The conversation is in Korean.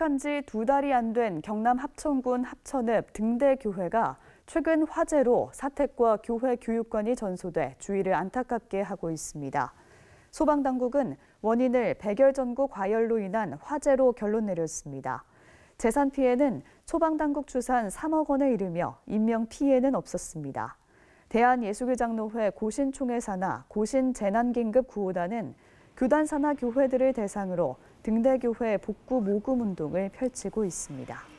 개척한 지 두 달이 안 된 경남 합천군 합천읍 등대교회가 최근 화재로 사택과 교회 교육관이 전소돼 주의를 안타깝게 하고 있습니다. 소방당국은 원인을 백열전구 과열로 인한 화재로 결론 내렸습니다. 재산 피해는 소방당국 추산 3억 원에 이르며 인명 피해는 없었습니다. 대한예수교장로회 고신총회사나 고신재난긴급구호단은 교단사나 교회들을 대상으로 등대교회 복구 모금 운동을 펼치고 있습니다.